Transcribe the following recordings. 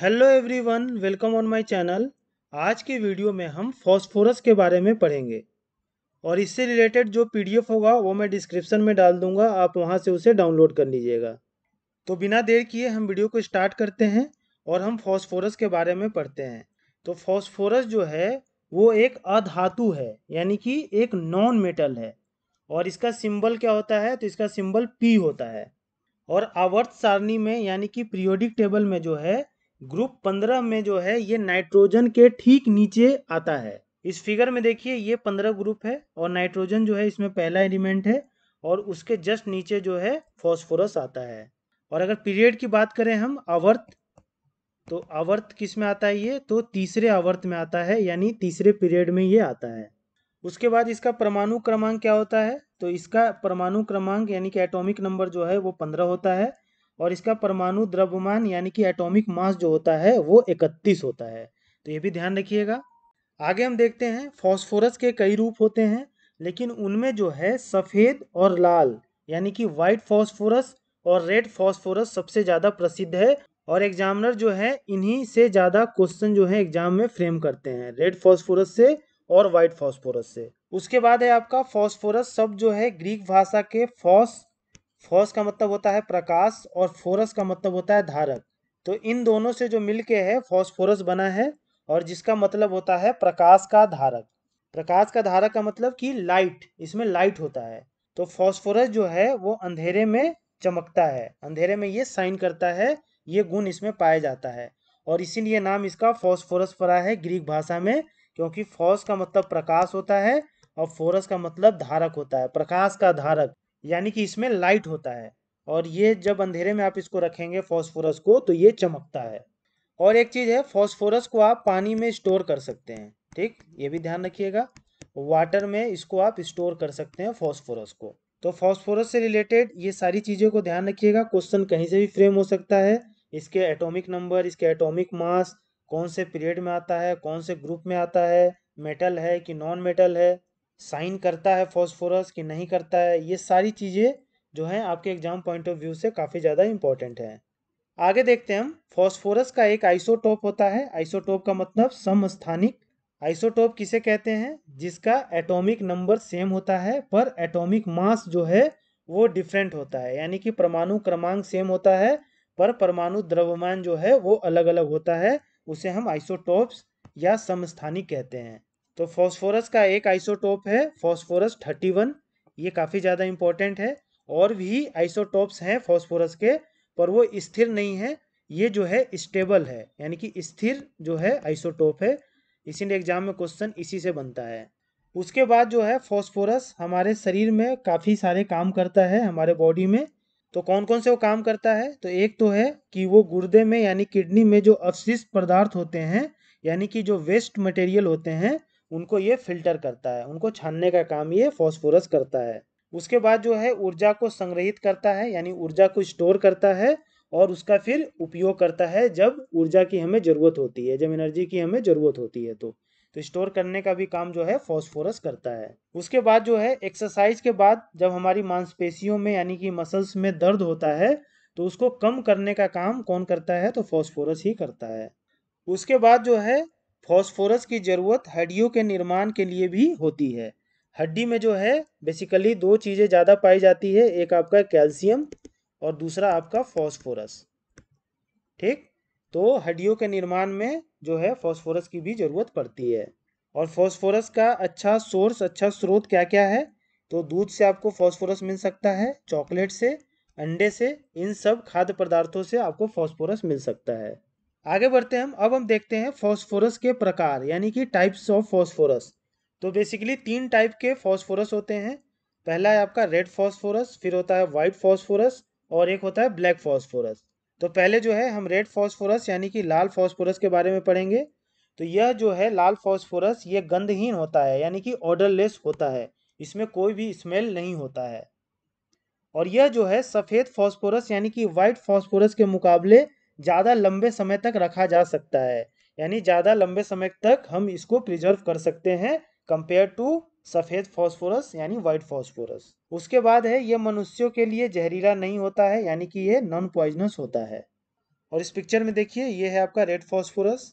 hello everyone welcome on my channel आज के video में हम फॉस्फोरस के बारे में पढ़ेंगे और इससे रिलेटेड जो पीडीएफ होगा वो मैं डिस्क्रिप्शन में डाल दूंगा आप वहां से उसे डाउनलोड कर लीजिएगा तो बिना देर किए हम वीडियो को स्टार्ट करते हैं और हम फॉस्फोरस के बारे में पढ़ते हैं तो फॉस्फोरस जो है वो एक अधातु है यानी कि एक नॉन मेटल है और इसका सिम्बल क्या होता है तो इसका सिम्बल पी होता है और आवर्त सारणी में यानी कि प्रियोडिक टेबल में जो है ग्रुप पंद्रह में जो है ये नाइट्रोजन के ठीक नीचे आता है इस फिगर में देखिए ये पंद्रह ग्रुप है और नाइट्रोजन जो है इसमें पहला एलिमेंट है और उसके जस्ट नीचे जो है फॉस्फोरस आता है और अगर पीरियड की बात करें हम अवर्त तो अवर्त किस में आता है ये तो तीसरे अवर्त में आता है यानी तीसरे पीरियड में ये आता है उसके बाद इसका परमाणु क्रमांक क्या होता है तो इसका परमाणु क्रमांक यानी कि एटॉमिक नंबर जो है वो पंद्रह होता है और इसका परमाणु द्रव्यमान यानी कि एटॉमिक मास जो होता है वो इकतीस होता है तो ये भी ध्यान रखिएगा आगे हम देखते हैं फॉस्फोरस के कई रूप होते हैं लेकिन उनमें जो है सफ़ेद और लाल यानी कि वाइट फॉस्फोरस और रेड फॉस्फोरस सबसे ज़्यादा प्रसिद्ध है और एग्जामिनर जो है इन्हीं से ज़्यादा क्वेश्चन जो है एग्जाम में फ्रेम करते हैं रेड फॉस्फोरस से और वाइट फॉस्फोरस से उसके बाद है आपका फॉस्फोरस शब्द जो है ग्रीक भाषा के फॉस फॉस का मतलब होता है प्रकाश और फोरस का मतलब होता है धारक तो इन दोनों से जो मिलके है फॉस्फोरस बना है और जिसका मतलब होता है प्रकाश का धारक प्रकाश का धारक का मतलब कि लाइट इसमें लाइट होता है तो फॉस्फोरस जो है वो अंधेरे में चमकता है अंधेरे में ये साइन करता है ये गुण इसमें पाया जाता है और इसीलिए नाम इसका फॉस्फोरस पड़ा है ग्रीक भाषा में क्योंकि फॉस का मतलब प्रकाश होता है और फोरस का मतलब धारक होता है प्रकाश का धारक यानी कि इसमें लाइट होता है और ये जब अंधेरे में आप इसको रखेंगे फॉस्फोरस को तो ये चमकता है और एक चीज़ है फॉस्फोरस को आप पानी में स्टोर कर सकते हैं ठीक ये भी ध्यान रखिएगा वाटर में इसको आप स्टोर कर सकते हैं फॉस्फोरस को तो फॉस्फोरस से रिलेटेड ये सारी चीज़ों को ध्यान रखिएगा क्वेश्चन कहीं से भी फ्रेम हो सकता है इसके एटॉमिक नंबर इसके एटॉमिक मास कौन से पीरियड में आता है कौन से ग्रुप में आता है मेटल है कि नॉन मेटल है साइन करता है फॉस्फोरस कि नहीं करता है ये सारी चीज़ें जो हैं आपके एग्जाम पॉइंट ऑफ व्यू से काफ़ी ज़्यादा इंपॉर्टेंट है आगे देखते हैं हम फॉस्फोरस का एक आइसोटोप होता है आइसोटोप का मतलब समस्थानिक आइसोटोप किसे कहते हैं जिसका एटॉमिक नंबर सेम होता है पर एटॉमिक मास जो है वो डिफरेंट होता है यानी कि परमाणु क्रमांक सेम होता है पर परमाणु द्रव्यमान जो है वो अलग अलग होता है उसे हम आइसोटोप्स या समस्थानिक कहते हैं तो फॉस्फोरस का एक आइसोटोप है फॉस्फोरस 31 ये काफ़ी ज़्यादा इम्पोर्टेंट है और भी आइसोटोप्स हैं फॉस्फोरस के पर वो स्थिर नहीं है ये जो है स्टेबल है यानी कि स्थिर जो है आइसोटोप है इसीलिए एग्जाम में क्वेश्चन इसी से बनता है उसके बाद जो है फॉस्फोरस हमारे शरीर में काफ़ी सारे काम करता है हमारे बॉडी में तो कौन कौन से वो काम करता है तो एक तो है कि वो गुर्दे में यानी किडनी में जो अवशिष्ट पदार्थ होते हैं यानी कि जो वेस्ट मटेरियल होते हैं उनको ये फिल्टर करता है उनको छानने का काम ये फॉस्फोरस करता है उसके बाद जो है ऊर्जा को संग्रहित करता है यानी ऊर्जा को स्टोर करता है और उसका फिर उपयोग करता है जब ऊर्जा की हमें ज़रूरत होती है जब एनर्जी की हमें ज़रूरत होती है तो तो स्टोर करने का भी काम जो है फॉस्फोरस करता है उसके बाद जो है एक्सरसाइज के बाद जब हमारी मांसपेशियों में यानी कि मसल्स में दर्द होता है तो उसको कम करने का काम कौन करता है तो फॉस्फोरस ही करता है उसके बाद जो है फॉस्फोरस की ज़रूरत हड्डियों के निर्माण के लिए भी होती है हड्डी में जो है बेसिकली दो चीज़ें ज़्यादा पाई जाती है एक आपका कैल्शियम और दूसरा आपका फॉस्फोरस ठीक तो हड्डियों के निर्माण में जो है फॉस्फोरस की भी ज़रूरत पड़ती है और फॉस्फोरस का अच्छा सोर्स अच्छा स्रोत क्या क्या है तो दूध से आपको फॉस्फोरस मिल सकता है चॉकलेट से अंडे से इन सब खाद्य पदार्थों से आपको फॉस्फोरस मिल सकता है आगे बढ़ते हैं हम अब हम देखते हैं फॉस्फोरस के प्रकार यानी कि टाइप्स ऑफ फॉस्फोरस तो बेसिकली तीन टाइप के फॉस्फोरस होते हैं पहला है आपका रेड फॉस्फोरस फिर होता है व्हाइट फॉस्फोरस और एक होता है ब्लैक फॉस्फोरस तो पहले जो है हम रेड फॉस्फोरस यानी कि लाल फॉस्फोरस के बारे में पढ़ेंगे तो यह जो है लाल फॉस्फोरस ये गंधहीन होता है यानी कि ऑर्डरलेस होता है इसमें कोई भी स्मेल नहीं होता है और यह जो है सफ़ेद फॉस्फोरस यानी कि व्हाइट फॉस्फोरस के मुकाबले ज़्यादा लंबे समय तक रखा जा सकता है यानी ज़्यादा लंबे समय तक हम इसको प्रिजर्व कर सकते हैं कंपेयर टू सफ़ेद फॉस्फोरस यानी वाइट फॉस्फोरस उसके बाद है ये मनुष्यों के लिए जहरीला नहीं होता है यानी कि ये नॉन पॉइजनस होता है और इस पिक्चर में देखिए ये है आपका रेड फॉस्फोरस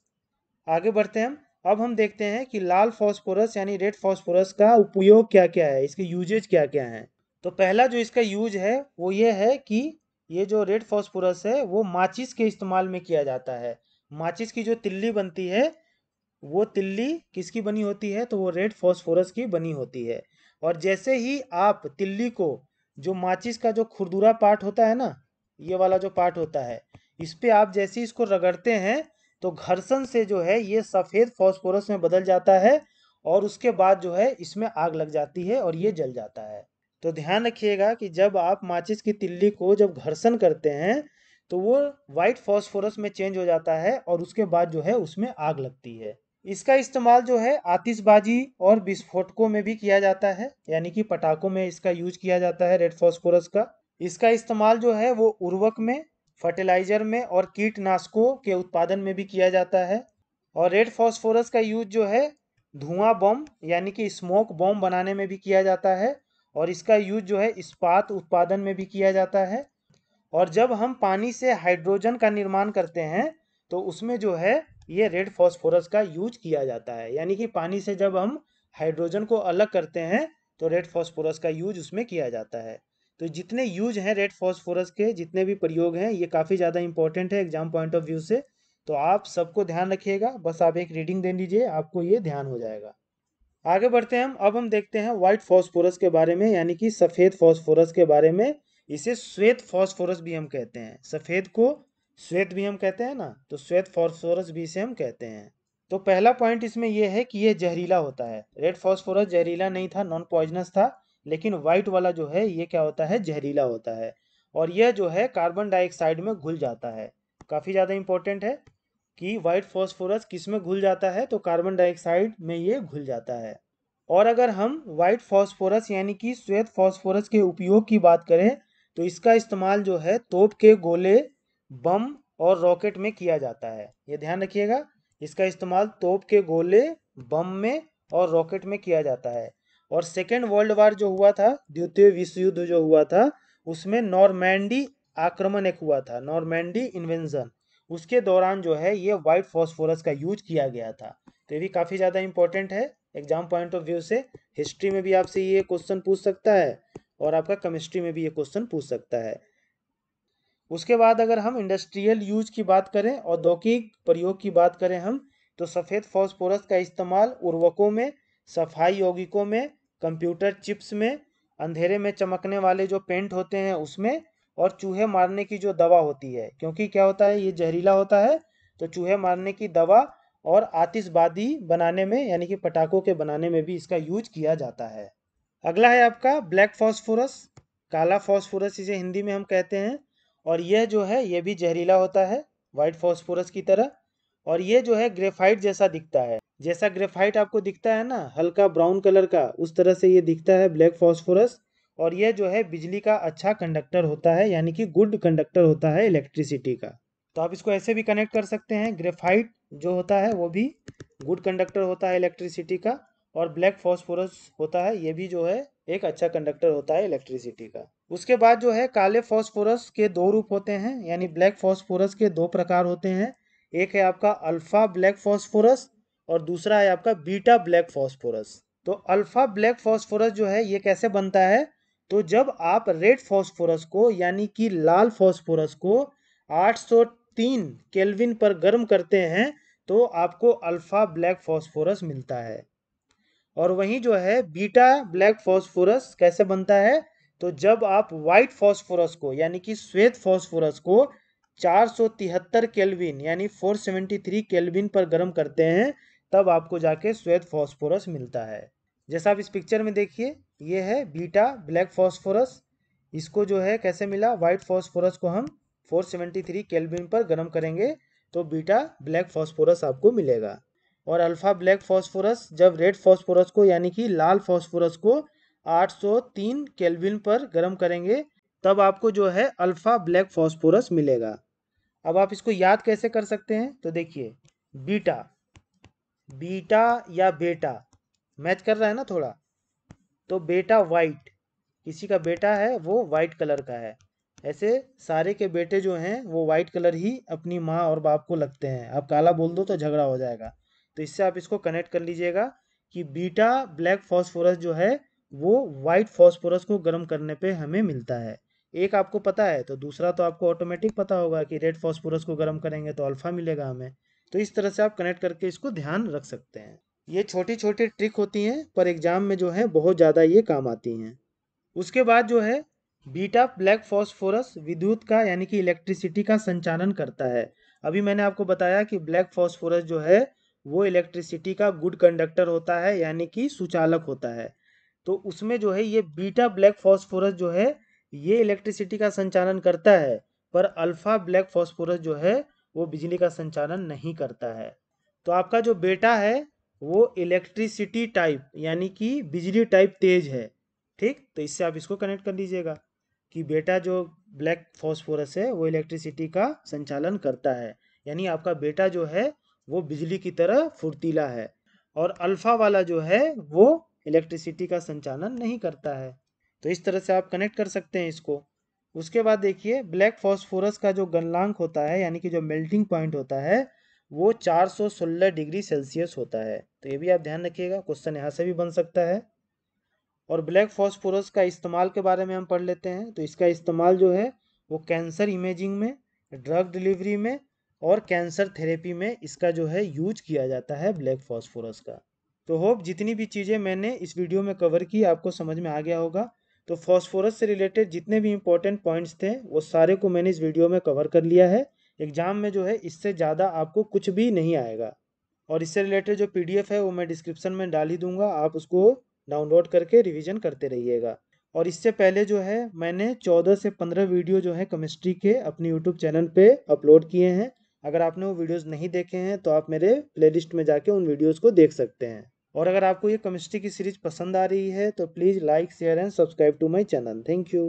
आगे बढ़ते हैं अब हम देखते हैं कि लाल फॉस्फोरस यानी रेड फॉस्फोरस का उपयोग क्या क्या है इसके यूजेज क्या क्या हैं तो पहला जो इसका यूज है वो ये है कि ये जो रेड फॉस्फोरस है वो माचिस के इस्तेमाल में किया जाता है माचिस की जो तिल्ली बनती है वो तिल्ली किसकी बनी होती है तो वो रेड फॉस्फोरस की बनी होती है और जैसे ही आप तिल्ली को जो माचिस का जो खुरदुरा पार्ट होता है ना ये वाला जो पार्ट होता है इस पर आप जैसे इसको रगड़ते हैं तो घर्षण से जो है ये सफ़ेद फॉस्फोरस में बदल जाता है और उसके बाद जो है इसमें आग लग जाती है और ये जल जाता है तो ध्यान रखिएगा कि जब आप माचिस की तिल्ली को जब घर्षण करते हैं तो वो वाइट फॉस्फोरस में चेंज हो जाता है और उसके बाद जो है उसमें आग लगती है इसका इस्तेमाल जो है आतिशबाजी और विस्फोटकों में भी किया जाता है यानी कि पटाखों में इसका यूज किया जाता है रेड फॉस्फोरस का इसका इस्तेमाल जो है वो उर्वक में फर्टिलाइजर में और कीटनाशकों के उत्पादन में भी किया जाता है और रेड फॉस्फोरस का यूज जो है धुआं बम यानी कि स्मोक बम बनाने में भी किया जाता है और इसका यूज जो है इस्पात उत्पादन में भी किया जाता है और जब हम पानी से हाइड्रोजन का निर्माण करते हैं तो उसमें जो है ये रेड फॉस्फोरस का यूज किया जाता है यानी कि पानी से जब हम हाइड्रोजन को अलग करते हैं तो रेड फॉस्फोरस का यूज उसमें किया जाता है तो जितने यूज हैं रेड फॉस्फोरस के जितने भी प्रयोग हैं ये काफ़ी ज़्यादा इंपॉर्टेंट है एग्जाम पॉइंट ऑफ व्यू से तो आप सबको ध्यान रखिएगा बस आप एक रीडिंग दे दीजिए आपको ये ध्यान हो जाएगा आगे बढ़ते हैं हम अब हम देखते हैं व्हाइट फॉस्फोरस के बारे में यानी कि सफ़ेद फॉस्फोरस के बारे में इसे श्वेत फॉस्फोरस भी हम कहते हैं सफ़ेद को श्वेत भी हम कहते हैं ना तो श्वेत फॉस्फोरस भी इसे हम कहते हैं तो पहला पॉइंट इसमें यह है कि यह जहरीला होता है रेड फॉस्फोरस जहरीला नहीं था नॉन पॉइजनस था लेकिन व्हाइट वाला जो है ये क्या होता है जहरीला होता है और यह जो है कार्बन डाइऑक्साइड में घुल जाता है काफ़ी ज़्यादा इंपॉर्टेंट है कि व्हाइट फॉस्फोरस किस में घुल जाता है तो कार्बन डाइऑक्साइड में ये घुल जाता है और अगर हम वाइट फॉस्फोरस यानी कि श्वेत फॉस्फोरस के उपयोग की बात करें तो इसका इस्तेमाल जो है तोप के गोले बम और रॉकेट में किया जाता है ये ध्यान रखिएगा इसका इस्तेमाल तोप के गोले बम में और रॉकेट में किया जाता है और सेकेंड वर्ल्ड वार जो हुआ था द्वितीय विश्व युद्ध जो हुआ था उसमें नॉर्मैंडी आक्रमण एक हुआ था नॉर्मैंडी इन्वेंजन उसके दौरान जो है ये व्हाइट फॉस्फोरस का यूज किया गया था तो ये भी काफ़ी ज़्यादा इंपॉर्टेंट है एग्जाम पॉइंट ऑफ व्यू से हिस्ट्री में भी आपसे ये क्वेश्चन पूछ सकता है और आपका केमिस्ट्री में भी ये क्वेश्चन पूछ सकता है उसके बाद अगर हम इंडस्ट्रियल यूज की बात करें औद्योगिक प्रयोग की बात करें हम तो सफ़ेद फॉस्फोरस का इस्तेमाल उर्वकों में सफाई यौगिकों में कंप्यूटर चिप्स में अंधेरे में चमकने वाले जो पेंट होते हैं उसमें और चूहे मारने की जो दवा होती है क्योंकि क्या होता है ये जहरीला होता है तो चूहे मारने की दवा और आतिशबादी बनाने में यानी कि पटाखों के बनाने में भी इसका यूज किया जाता है अगला है आपका ब्लैक फॉस्फोरस काला फॉस्फोरस इसे हिंदी में हम कहते हैं और यह जो है यह भी जहरीला होता है व्हाइट फॉस्फोरस की तरह और ये जो है ग्रेफाइट जैसा दिखता है जैसा ग्रेफाइट आपको दिखता है ना हल्का ब्राउन कलर का उस तरह से ये दिखता है ब्लैक फॉस्फोरस और यह जो है बिजली का अच्छा कंडक्टर होता है यानी कि गुड कंडक्टर होता है इलेक्ट्रिसिटी का तो आप इसको ऐसे भी कनेक्ट कर सकते हैं ग्रेफाइट जो होता है वो भी गुड कंडक्टर होता है इलेक्ट्रिसिटी का और ब्लैक फॉस्फोरस होता है ये भी जो है एक अच्छा कंडक्टर होता है इलेक्ट्रिसिटी का उसके बाद जो है काले फॉस्फोरस के दो रूप होते हैं यानी ब्लैक फॉस्फोरस के दो प्रकार होते हैं एक है आपका अल्फा ब्लैक फॉस्फोरस और दूसरा है आपका बीटा ब्लैक फॉस्फोरस तो अल्फा ब्लैक फॉस्फोरस जो है ये कैसे बनता है तो जब आप रेड फॉस्फोरस को यानी कि लाल फॉस्फोरस को 803 केल्विन पर गर्म करते हैं तो आपको अल्फा ब्लैक फॉस्फोरस मिलता है और वहीं जो है बीटा ब्लैक फॉस्फोरस कैसे बनता है तो जब आप वाइट फॉस्फोरस को यानी कि श्वेत फॉस्फोरस को 473 केल्विन यानी 473 केल्विन पर गर्म करते हैं तब आपको जाके श्वेत फॉस्फोरस मिलता है जैसा आप इस पिक्चर में देखिए ये है बीटा ब्लैक फॉस्फोरस इसको जो है कैसे मिला व्हाइट फॉस्फोरस को हम 473 सेवेंटी पर गर्म करेंगे तो बीटा ब्लैक फॉस्फोरस आपको मिलेगा और अल्फा ब्लैक फॉस्फोरस जब रेड फॉस्फोरस को यानी कि लाल फॉस्फोरस को 803 सौ पर गर्म करेंगे तब आपको जो है अल्फा ब्लैक फॉस्फोरस मिलेगा अब आप इसको याद कैसे कर सकते हैं तो देखिए बीटा बीटा या बेटा मैच कर रहा है ना थोड़ा तो बेटा वाइट किसी का बेटा है वो वाइट कलर का है ऐसे सारे के बेटे जो हैं वो वाइट कलर ही अपनी माँ और बाप को लगते हैं आप काला बोल दो तो झगड़ा हो जाएगा तो इससे आप इसको कनेक्ट कर लीजिएगा कि बीटा ब्लैक फॉस्फोरस जो है वो वाइट फॉस्फोरस को गर्म करने पे हमें मिलता है एक आपको पता है तो दूसरा तो आपको ऑटोमेटिक पता होगा कि रेड फॉस्फोरस को गर्म करेंगे तो अल्फा मिलेगा हमें तो इस तरह से आप कनेक्ट करके इसको ध्यान रख सकते हैं ये छोटी छोटी ट्रिक होती हैं पर एग्ज़ाम में जो है बहुत ज़्यादा ये काम आती हैं उसके बाद जो है बीटा ब्लैक फॉस्फोरस विद्युत का यानी कि इलेक्ट्रिसिटी का संचालन करता है अभी मैंने आपको बताया कि ब्लैक फॉस्फोरस जो है वो इलेक्ट्रिसिटी का गुड कंडक्टर होता है यानी कि सुचालक होता है तो उसमें जो है ये बीटा ब्लैक फॉस्फोरस जो है ये इलेक्ट्रिसिटी का संचालन करता है पर अल्फा ब्लैक फॉस्फोरस जो है वो बिजली का संचालन नहीं करता है तो आपका जो बेटा है वो इलेक्ट्रिसिटी टाइप यानी कि बिजली टाइप तेज है ठीक तो इससे आप इसको कनेक्ट कर लीजिएगा कि बेटा जो ब्लैक फॉस्फोरस है वो इलेक्ट्रिसिटी का संचालन करता है यानी आपका बेटा जो है वो बिजली की तरह फुर्तीला है और अल्फा वाला जो है वो इलेक्ट्रिसिटी का संचालन नहीं करता है तो इस तरह से आप कनेक्ट कर सकते हैं इसको उसके बाद देखिए ब्लैक फॉस्फोरस का जो गलनांक होता है यानी कि जो मेल्टिंग पॉइंट होता है वो 416 डिग्री सेल्सियस होता है तो ये भी आप ध्यान रखिएगा क्वेश्चन यहाँ से भी बन सकता है और ब्लैक फॉस्फोरस का इस्तेमाल के बारे में हम पढ़ लेते हैं तो इसका इस्तेमाल जो है वो कैंसर इमेजिंग में ड्रग डिलीवरी में और कैंसर थेरेपी में इसका जो है यूज किया जाता है ब्लैक फॉस्फोरस का तो होप जितनी भी चीज़ें मैंने इस वीडियो में कवर की आपको समझ में आ गया होगा तो फॉस्फोरस से रिलेटेड जितने भी इंपॉर्टेंट पॉइंट्स थे वो सारे को मैंने इस वीडियो में कवर कर लिया है एग्ज़ाम में जो है इससे ज़्यादा आपको कुछ भी नहीं आएगा और इससे रिलेटेड जो पी है वो मैं डिस्क्रिप्शन में डाल ही दूंगा आप उसको डाउनलोड करके रिविज़न करते रहिएगा और इससे पहले जो है मैंने 14 से 15 वीडियो जो है केमिस्ट्री के अपने यूट्यूब चैनल पे अपलोड किए हैं अगर आपने वो वीडियोस नहीं देखे हैं तो आप मेरे प्लेलिस्ट में जाके उन वीडियोस को देख सकते हैं और अगर आपको ये केमिस्ट्री की सीरीज पसंद आ रही है तो please like share and subscribe to my channel thank you